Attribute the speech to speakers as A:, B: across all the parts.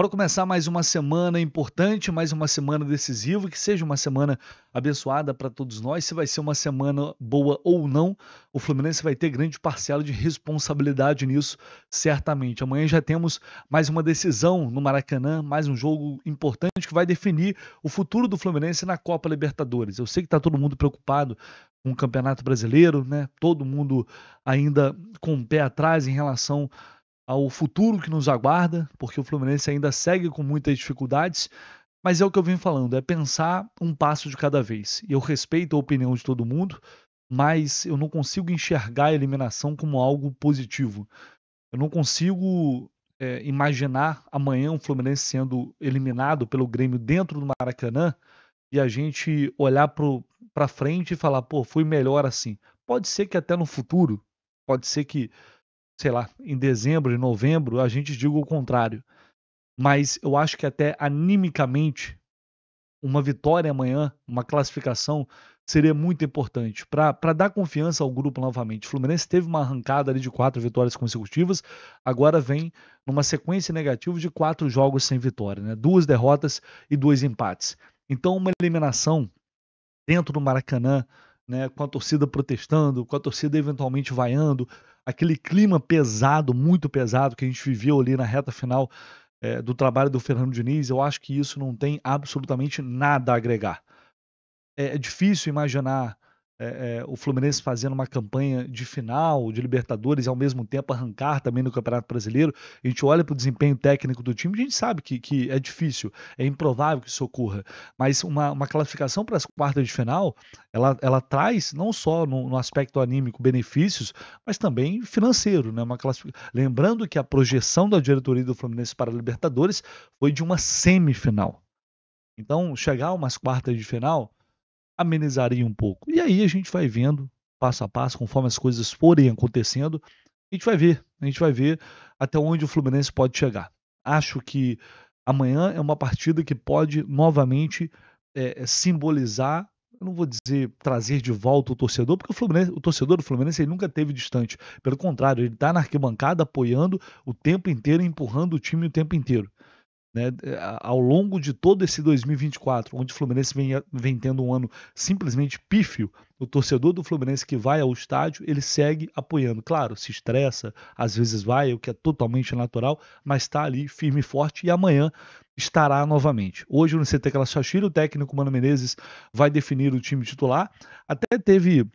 A: Bora começar mais uma semana importante, mais uma semana decisiva, que seja uma semana abençoada para todos nós. Se vai ser uma semana boa ou não, o Fluminense vai ter grande parcela de responsabilidade nisso, certamente. Amanhã já temos mais uma decisão no Maracanã, mais um jogo importante que vai definir o futuro do Fluminense na Copa Libertadores. Eu sei que está todo mundo preocupado com o Campeonato Brasileiro, né? Todo mundo ainda com o pé atrás em relação ao futuro que nos aguarda, porque o Fluminense ainda segue com muitas dificuldades, mas é o que eu vim falando, é pensar um passo de cada vez. E Eu respeito a opinião de todo mundo, mas eu não consigo enxergar a eliminação como algo positivo. Eu não consigo é, imaginar amanhã um Fluminense sendo eliminado pelo Grêmio dentro do Maracanã e a gente olhar para frente e falar, pô, foi melhor assim. Pode ser que até no futuro, pode ser que sei lá, em dezembro, em novembro, a gente diga o contrário. Mas eu acho que até animicamente, uma vitória amanhã, uma classificação, seria muito importante para dar confiança ao grupo novamente. O Fluminense teve uma arrancada ali de quatro vitórias consecutivas, agora vem numa sequência negativa de quatro jogos sem vitória, né? duas derrotas e dois empates. Então, uma eliminação dentro do Maracanã, né, com a torcida protestando, com a torcida eventualmente vaiando, aquele clima pesado, muito pesado que a gente viveu ali na reta final é, do trabalho do Fernando Diniz, eu acho que isso não tem absolutamente nada a agregar. É, é difícil imaginar é, é, o Fluminense fazendo uma campanha de final de Libertadores e ao mesmo tempo arrancar também no Campeonato Brasileiro, a gente olha para o desempenho técnico do time, a gente sabe que, que é difícil, é improvável que isso ocorra, mas uma, uma classificação para as quartas de final, ela, ela traz não só no, no aspecto anímico benefícios, mas também financeiro, né? Uma Lembrando que a projeção da diretoria do Fluminense para a Libertadores foi de uma semifinal. Então, chegar a umas quartas de final amenizaria um pouco. E aí a gente vai vendo passo a passo, conforme as coisas forem acontecendo, a gente vai ver, a gente vai ver até onde o Fluminense pode chegar. Acho que amanhã é uma partida que pode novamente é, é simbolizar, eu não vou dizer trazer de volta o torcedor, porque o, Fluminense, o torcedor do Fluminense ele nunca teve distante. Pelo contrário, ele está na arquibancada apoiando o tempo inteiro, empurrando o time o tempo inteiro né, ao longo de todo esse 2024, onde o Fluminense vem, vem, tendo um ano simplesmente pífio, o torcedor do Fluminense que vai ao estádio, ele segue apoiando. Claro, se estressa, às vezes vai, o que é totalmente natural, mas está ali firme e forte e amanhã estará novamente. Hoje no CT Classachira, o técnico Mano Menezes vai definir o time titular. Até teve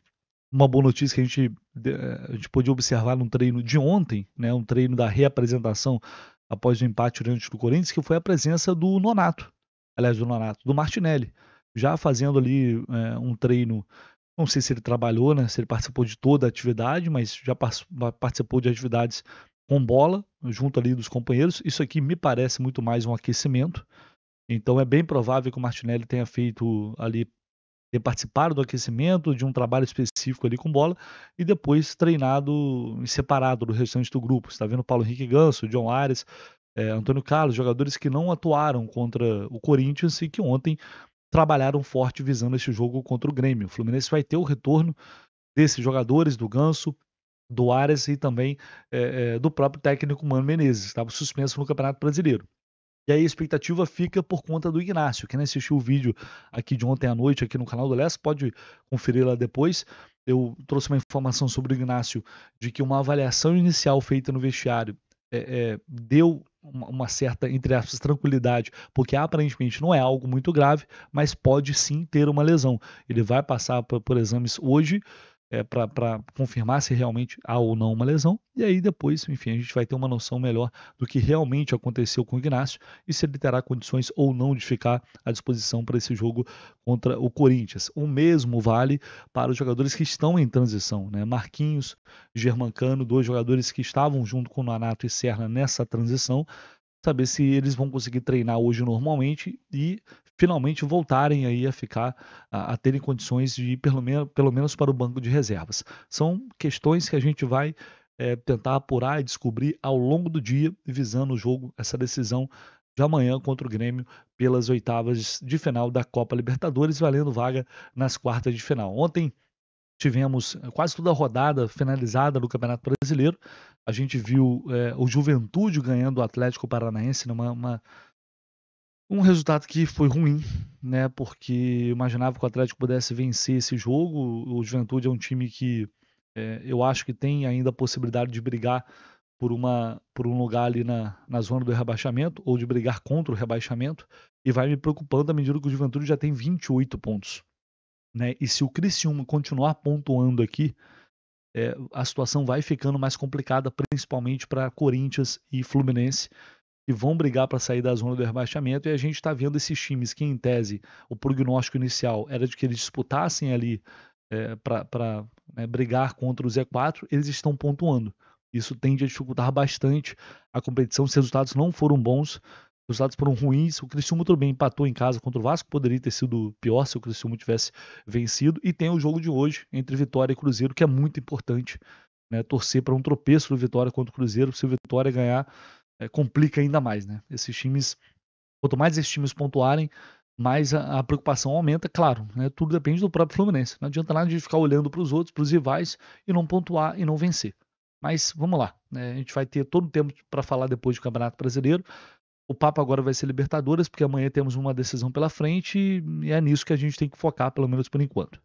A: uma boa notícia que a gente, eh, a gente pôde observar no treino de ontem, né, um treino da reapresentação após o empate durante do Corinthians, que foi a presença do Nonato, aliás, do Nonato, do Martinelli, já fazendo ali é, um treino. Não sei se ele trabalhou, né, se ele participou de toda a atividade, mas já participou de atividades com bola, junto ali dos companheiros. Isso aqui me parece muito mais um aquecimento. Então é bem provável que o Martinelli tenha feito ali participaram do aquecimento, de um trabalho específico ali com bola, e depois treinado em separado do restante do grupo. Você está vendo Paulo Henrique Ganso, John Ares, é, Antônio Carlos, jogadores que não atuaram contra o Corinthians e que ontem trabalharam forte visando este jogo contra o Grêmio. O Fluminense vai ter o retorno desses jogadores, do Ganso, do Ares e também é, é, do próprio técnico Mano Menezes, que estava suspenso no Campeonato Brasileiro. E aí a expectativa fica por conta do Ignacio. Quem assistiu o vídeo aqui de ontem à noite aqui no canal do Les pode conferir lá depois. Eu trouxe uma informação sobre o Ignacio de que uma avaliação inicial feita no vestiário é, é, deu uma, certa, entre aspas, tranquilidade, porque aparentemente não é algo muito grave, mas pode sim ter uma lesão. Ele vai passar por, por exames hoje, é, para confirmar se realmente há ou não uma lesão. E aí depois, enfim, a gente vai ter uma noção melhor do que realmente aconteceu com o Ignacio e se ele terá condições ou não de ficar à disposição para esse jogo contra o Corinthians. O mesmo vale para os jogadores que estão em transição, né? Marquinhos, Germancano, dois jogadores que estavam junto com o Nanato e Serna nessa transição, saber se eles vão conseguir treinar hoje normalmente e finalmente voltarem aí a ficar, a, a, terem condições de ir pelo, menos, pelo menos para o banco de reservas. São questões que a gente vai é, tentar apurar e descobrir ao longo do dia, visando o jogo, essa decisão de amanhã contra o Grêmio pelas oitavas de final da Copa Libertadores, valendo vaga nas quartas de final. Ontem tivemos eh, quase toda a rodada finalizada do Campeonato Brasileiro. A gente viu é, o Juventude ganhando o Atlético Paranaense numa um resultado que foi ruim, né? Porque eu imaginava que o Atlético pudesse vencer esse jogo. O Juventude é um time que é, eu acho que tem ainda a possibilidade de brigar por, uma, por um lugar ali na, na zona do rebaixamento, ou de brigar contra o rebaixamento, e vai me preocupando à medida que o Juventude já tem 28 pontos. Né? E se o Criciúma continuar pontuando aqui, é, a situação vai ficando mais complicada, principalmente para Corinthians e Fluminense, que vão brigar para sair da zona do rebaixamento, e a gente está vendo esses times que, em tese, o prognóstico inicial era de que eles disputassem ali é, para né, brigar contra o Z4, eles estão pontuando. Isso tende a dificultar bastante a competição. os resultados não foram bons, os resultados foram ruins. O Criciúma bem empatou em casa contra o Vasco, poderia ter sido pior se o Criciúma tivesse vencido. E tem o jogo de hoje entre Vitória e Cruzeiro, que é muito importante. Né? torcer para um tropeço do Vitória contra o Cruzeiro. Se o Vitória ganhar, é, complica ainda mais, né? Esses times, quanto mais esses times pontuarem, mais a, a preocupação aumenta, claro, né? Tudo depende do próprio Fluminense. Não adianta nada de ficar olhando para os outros, para os rivais e não pontuar e não vencer. Mas vamos lá, né? a gente vai ter todo o tempo para falar depois do Campeonato Brasileiro. O papo agora vai ser Libertadores, porque amanhã temos uma decisão pela frente e é nisso que a gente tem que focar, pelo menos por enquanto.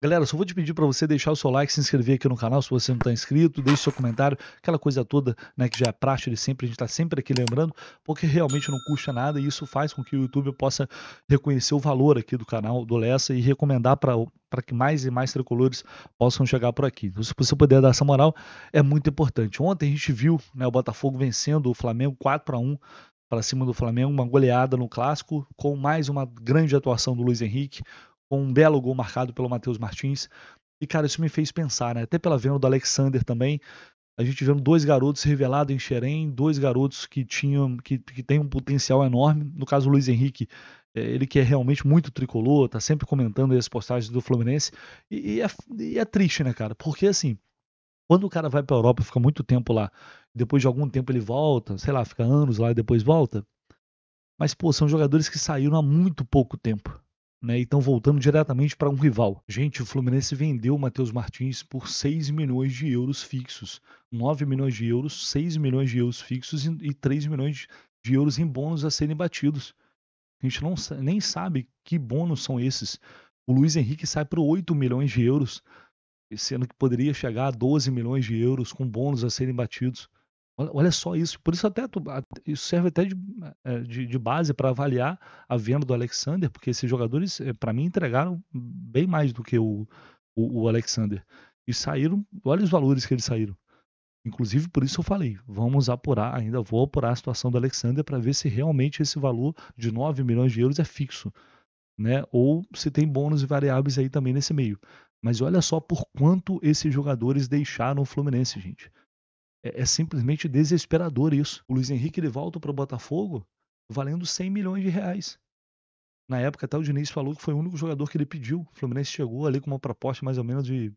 A: Galera, só vou te pedir para você deixar o seu like, se inscrever aqui no canal se você não está inscrito, deixe seu comentário, aquela coisa toda né, que já é praxe de sempre, a gente está sempre aqui lembrando, porque realmente não custa nada e isso faz com que o YouTube possa reconhecer o valor aqui do canal do Lessa e recomendar para que mais e mais tricolores possam chegar por aqui. Então, se você puder dar essa moral, é muito importante. Ontem a gente viu né, o Botafogo vencendo o Flamengo 4 x 1 para cima do Flamengo, uma goleada no clássico, com mais uma grande atuação do Luiz Henrique, com um belo gol marcado pelo Matheus Martins. E, cara, isso me fez pensar, né? Até pela venda do Alexander também. A gente vendo dois garotos revelados em Xerém, dois garotos que tinham que, que têm um potencial enorme. No caso, o Luiz Henrique, é, ele que é realmente muito tricolor, tá sempre comentando as postagens do Fluminense. E, e, é, e é triste, né, cara? Porque assim, quando o cara vai para a Europa, fica muito tempo lá, depois de algum tempo ele volta, sei lá, fica anos lá e depois volta. Mas, pô, são jogadores que saíram há muito pouco tempo né, e estão voltando diretamente para um rival. Gente, o Fluminense vendeu o Matheus Martins por 6 milhões de euros fixos. 9 milhões de euros, 6 milhões de euros fixos e, 3 milhões de euros em bônus a serem batidos. A gente não, nem sabe que bônus são esses. O Luiz Henrique sai para 8 milhões de euros, sendo que poderia chegar a 12 milhões de euros com bônus a serem batidos. Olha só isso. Por isso até isso serve até de, é, de, de base para avaliar a venda do Alexander, porque esses jogadores, é, para mim, entregaram bem mais do que o, o, o Alexander. E saíram, olha os valores que eles saíram. Inclusive, por isso eu falei, vamos apurar, ainda vou apurar a situação do Alexander para ver se realmente esse valor de 9 milhões de euros é fixo, né? Ou se tem bônus e variáveis aí também nesse meio. Mas olha só por quanto esses jogadores deixaram o Fluminense, gente. É, é simplesmente desesperador isso. O Luiz Henrique ele volta para o Botafogo valendo 100 milhões de reais. Na época, até o Diniz falou que foi o único jogador que ele pediu. O Fluminense chegou ali com uma proposta mais ou menos de,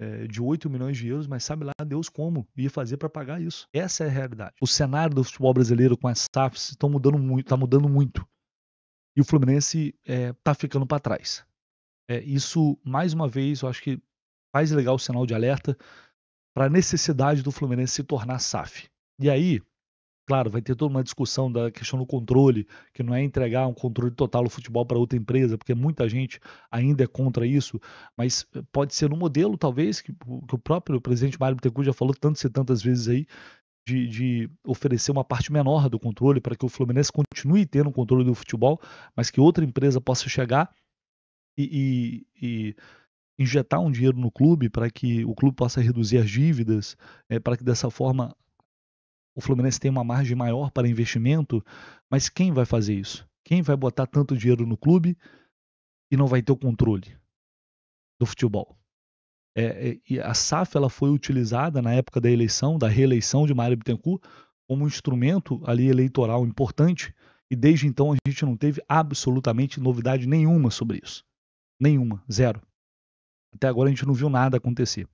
A: é, de 8 milhões de euros, mas sabe lá Deus como ia fazer para pagar isso. Essa é a realidade. O cenário do futebol brasileiro com as SAFs está mudando muito. Tá mudando muito. E o Fluminense está eh, ficando para trás. É, isso, mais uma vez, eu acho que faz legal o sinal de alerta para a necessidade do Fluminense se tornar SAF. E aí, claro, vai ter toda uma discussão da questão do controle, que não é entregar um controle total do futebol para outra empresa, porque muita gente ainda é contra isso, mas eh, pode ser um modelo, talvez, que, que o próprio presidente Mário Bittencourt já falou tantas e tantas vezes aí, de, de, oferecer uma parte menor do controle para que o Fluminense continue tendo o controle do futebol, mas que outra empresa possa chegar e, e, e injetar um dinheiro no clube para que o clube possa reduzir as dívidas, é, eh, para que dessa forma o Fluminense tenha uma margem maior para investimento. Mas quem vai fazer isso? Quem vai botar tanto dinheiro no clube e não vai ter o controle do futebol? É, é, a SAF ela foi utilizada na época da eleição, da reeleição de Mário Bittencourt, como um instrumento ali eleitoral importante e desde então a gente não teve absolutamente novidade nenhuma sobre isso. Nenhuma, zero. Até agora a gente não viu nada acontecer.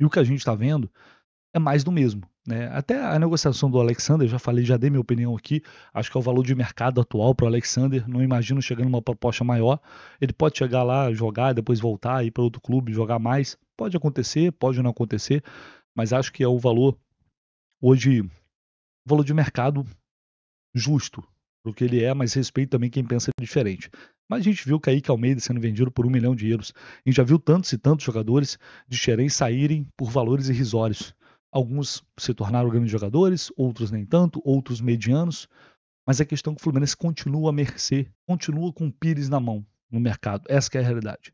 A: E o que a gente está vendo é mais do mesmo. Né? Até a negociação do Alexander, já falei, já dei minha opinião aqui. Acho que é o valor de mercado atual para o Alexander. Não imagino chegando uma proposta maior. Ele pode chegar lá, jogar, depois voltar, ir para outro clube, jogar mais. Pode acontecer, pode não acontecer, mas acho que é o valor hoje, valor de mercado justo pro que ele é, mas respeito também quem pensa diferente. Mas a gente viu o Kaique Almeida sendo vendido por um milhão de euros. A gente já viu tantos e tantos jogadores de Xerém saírem por valores irrisórios. Alguns se tornaram grandes jogadores, outros nem tanto, outros medianos. Mas a é questão é que o Fluminense continua à mercê, continua com o Pires na mão no mercado. Essa é a realidade.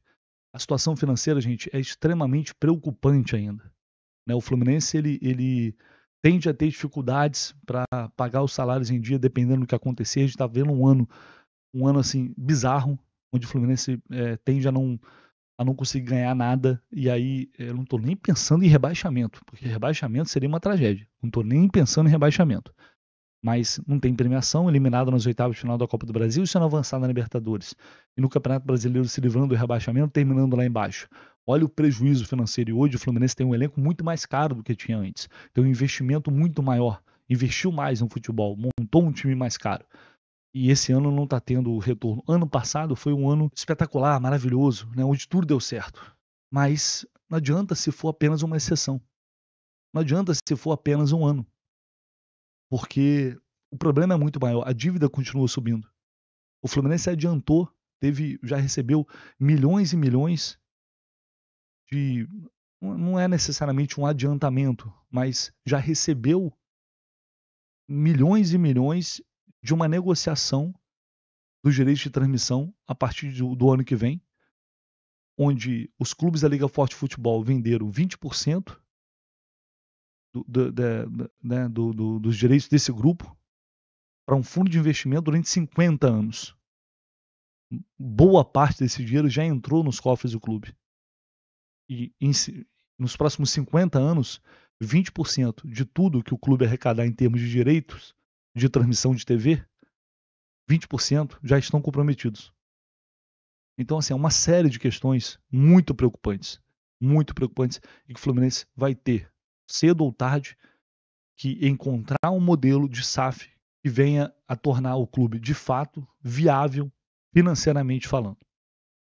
A: A situação financeira, gente, é extremamente preocupante ainda. Né? O Fluminense, ele, ele tende a ter dificuldades para pagar os salários em dia, dependendo do que acontecer. A gente está vendo um ano, um ano assim bizarro, onde o Fluminense é, tende a não a não conseguir ganhar nada. E aí é, eu não estou nem pensando em rebaixamento, porque rebaixamento seria uma tragédia. Não estou nem pensando em rebaixamento mas não tem premiação, eliminado nas oitavas de final da Copa do Brasil e sendo avançado na Libertadores. E no Campeonato Brasileiro se livrando do rebaixamento, terminando lá embaixo. Olha o prejuízo financeiro. E hoje o Fluminense tem um elenco muito mais caro do que tinha antes. Tem um investimento muito maior. Investiu mais no futebol, montou um time mais caro. E esse ano não está tendo o retorno. Ano passado foi um ano espetacular, maravilhoso, né? onde tudo deu certo. Mas não adianta se for apenas uma exceção. Não adianta se for apenas um ano. Porque o problema é muito maior. A dívida continua subindo. O Fluminense adiantou, teve, já recebeu milhões e milhões de. Não é necessariamente um adiantamento, mas já recebeu milhões e milhões de uma negociação dos direitos de transmissão a partir do, do ano que vem, onde os clubes da Liga Forte Futebol venderam 20% do, né, do, dos direitos desse grupo para um fundo de investimento durante 50 anos. Boa parte desse dinheiro já entrou nos cofres do clube. E em, nos próximos 50 anos, 20% de tudo que o clube arrecadar em termos de direitos de transmissão de TV, 20% já estão comprometidos. Então, assim, é uma série de questões muito preocupantes, muito preocupantes, e que o Fluminense vai ter cedo ou tarde, que encontrar um modelo de SAF que venha a tornar o clube de fato viável financeiramente falando.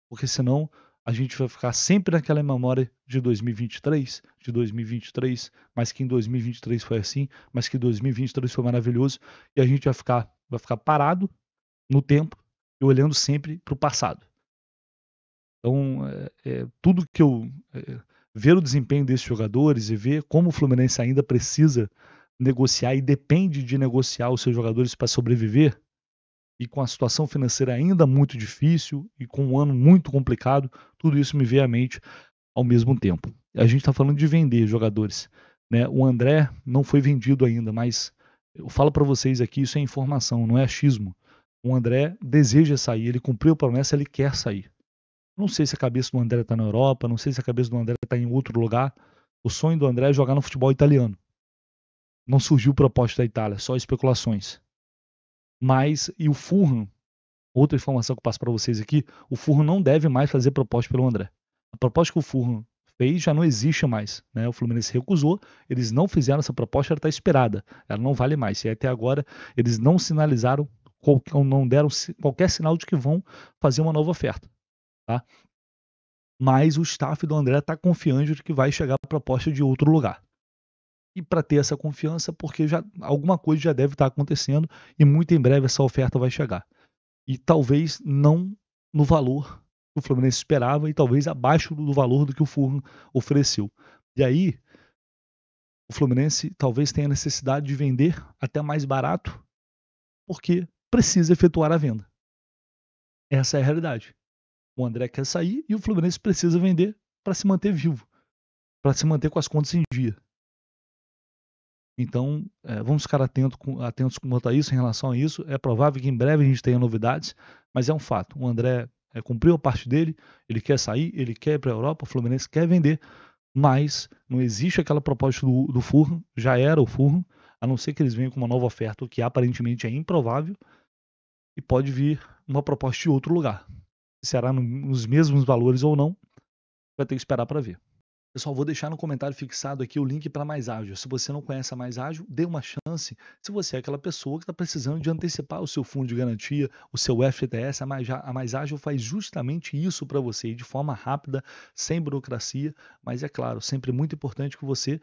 A: Porque senão a gente vai ficar sempre naquela memória de 2023, de 2023, mas que em 2023 foi assim, mas que 2023 foi maravilhoso, e a gente vai ficar, vai ficar parado no tempo e olhando sempre para o passado. Então, é, é, tudo que eu. É, ver o desempenho desses jogadores e ver como o Fluminense ainda precisa negociar e depende de negociar os seus jogadores para sobreviver, e com a situação financeira ainda muito difícil e com um ano muito complicado, tudo isso me veio à mente ao mesmo tempo. A gente está falando de vender jogadores. Né? O André não foi vendido ainda, mas eu falo para vocês aqui, isso é informação, não é achismo. O André deseja sair, ele cumpriu a promessa, ele quer sair. Não sei se a cabeça do André está na Europa, não sei se a cabeça do André está em outro lugar. O sonho do André é jogar no futebol italiano. Não surgiu proposta da Itália, só especulações. Mas, e o Furno, outra informação que eu passo para vocês aqui, o Furno não deve mais fazer proposta pelo André. A proposta que o Furno fez já não existe mais. Né? O Fluminense recusou, eles não fizeram essa proposta, ela está esperada, ela não vale mais. E até agora eles não sinalizaram, não deram qualquer sinal de que vão fazer uma nova oferta. Tá? Mas o staff do André está confiante de que vai chegar a proposta de outro lugar. E para ter essa confiança, porque já alguma coisa já deve estar tá acontecendo e muito em breve essa oferta vai chegar. E talvez não no valor que o Fluminense esperava e talvez abaixo do valor do que o Forno ofereceu. E aí, o Fluminense talvez tenha necessidade de vender até mais barato, porque precisa efetuar a venda. Essa é a realidade. O André quer sair e o Fluminense precisa vender para se manter vivo, para se manter com as contas em dia. Então, é, vamos ficar atento com, atentos quanto a isso, em relação a isso. É provável que em breve a gente tenha novidades, mas é um fato. O André é, cumpriu a parte dele, ele quer sair, ele quer ir para a Europa, o Fluminense quer vender, mas não existe aquela proposta do, do já era o Furro, a não ser que eles venham com uma nova oferta, o que aparentemente é improvável, e pode vir uma proposta de outro lugar será nos mesmos valores ou não, vai ter que esperar para ver. Pessoal, vou deixar no comentário fixado aqui o link para Mais Ágil. Se você não conhece a Mais Ágil, dê uma chance. Se você é aquela pessoa que está precisando de antecipar o seu fundo de garantia, o seu FTS, a Mais, a Mais Ágil faz justamente isso para você, de forma rápida, sem burocracia. Mas é claro, sempre é muito importante que você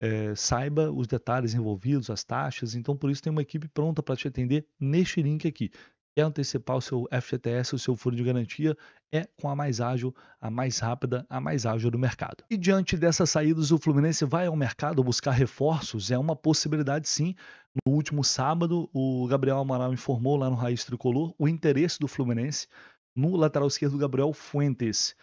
A: é, saiba os detalhes envolvidos, as taxas. Então, por isso, tem uma equipe pronta para te atender neste link aqui. Quer antecipar o seu FGTS, o seu furo de garantia? É com a mais ágil, a mais rápida, a mais ágil do mercado. E diante dessas saídas, o Fluminense vai ao mercado buscar reforços? É uma possibilidade sim. No último sábado, o Gabriel Amaral informou lá no Raiz Tricolor o interesse do Fluminense no lateral esquerdo Gabriel Fuentes,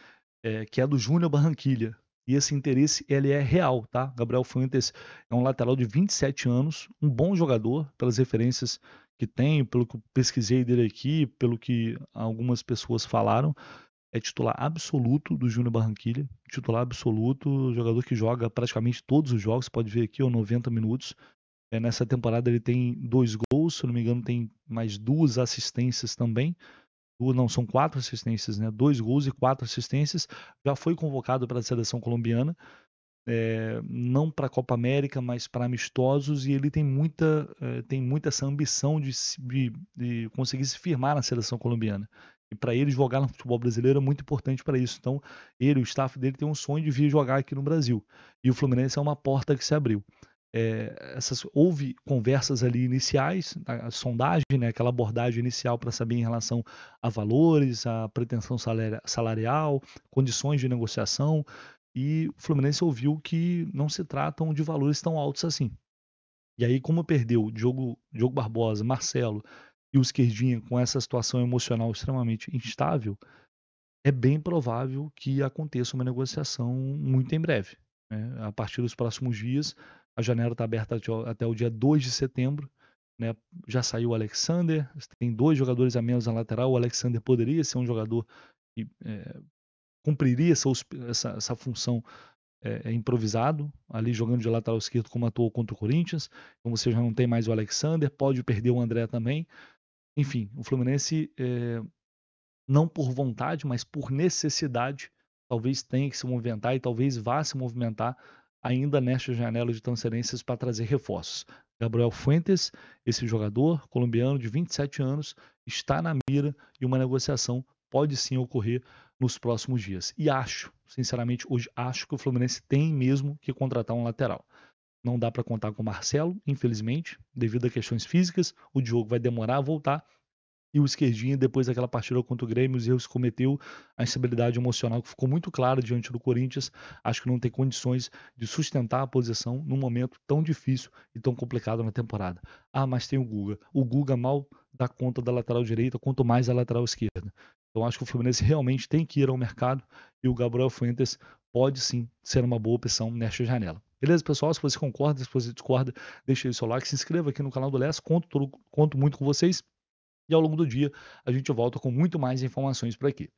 A: é, que é do Júnior Barranquilha. E esse interesse ele é real, tá? Gabriel Fuentes é um lateral de 27 anos, um bom jogador, pelas referências que tem, pelo que eu pesquisei dele aqui, pelo que algumas pessoas falaram, é titular absoluto do Júnior Barranquilha, titular absoluto, jogador que joga praticamente todos os jogos, pode ver aqui, ou 90 minutos. É, nessa temporada ele tem dois gols, se não me engano, tem mais duas assistências também. Duas, não, são quatro assistências, né? Dois gols e quatro assistências. Já foi convocado para a seleção colombiana é, não para a Copa América, mas para amistosos, e ele tem muita, é, tem muita essa ambição de, de, de, conseguir se firmar na seleção colombiana. E para ele jogar no futebol brasileiro é muito importante para isso. Então, ele, o staff dele, tem um sonho de vir jogar aqui no Brasil. E o Fluminense é uma porta que se abriu. É, essas, houve conversas ali iniciais, a, sondagem, né, aquela abordagem inicial para saber em relação a valores, a pretensão salarial, condições de negociação, e o Fluminense ouviu que não se tratam de valores tão altos assim. E aí, como perdeu Diogo, Diogo Barbosa, Marcelo e o Esquerdinha com essa situação emocional extremamente instável, é bem provável que aconteça uma negociação muito em breve. Né? A partir dos próximos dias, a janela está aberta até o dia 2 de setembro. Né? Já saiu o Alexander, tem dois jogadores a menos na lateral. O Alexander poderia ser um jogador que é, cumpriria essa, essa, essa função é, é, improvisado, ali jogando de lateral esquerdo como atuou contra o Corinthians. Então você já não tem mais o Alexander, pode perder o André também. Enfim, o Fluminense, é, não por vontade, mas por necessidade, talvez tenha que se movimentar e talvez vá se movimentar ainda nesta janela de transferências para trazer reforços. Gabriel Fuentes, esse jogador colombiano de 27 anos, está na mira e uma negociação pode sim ocorrer nos próximos dias. E acho, sinceramente, hoje acho que o Fluminense tem mesmo que contratar um lateral. Não dá para contar com o Marcelo, infelizmente, devido a questões físicas. O Diogo vai demorar a voltar. E o esquerdinho, depois daquela partida contra o Grêmio, os erros que cometeu, a instabilidade emocional que ficou muito clara diante do Corinthians, acho que não tem condições de sustentar a posição num momento tão difícil e tão complicado na temporada. Ah, mas tem o Guga. O Guga mal dá conta da lateral direita, quanto mais a lateral esquerda. Então acho que o Fluminense realmente tem que ir ao mercado e o Gabriel Fuentes pode sim ser uma boa opção nesta janela. Beleza, pessoal? Se você concorda, se você discorda, deixe aí seu like, se inscreva aqui no canal do Les, conto, conto muito com vocês. E ao longo do dia a gente volta com muito mais informações por aqui.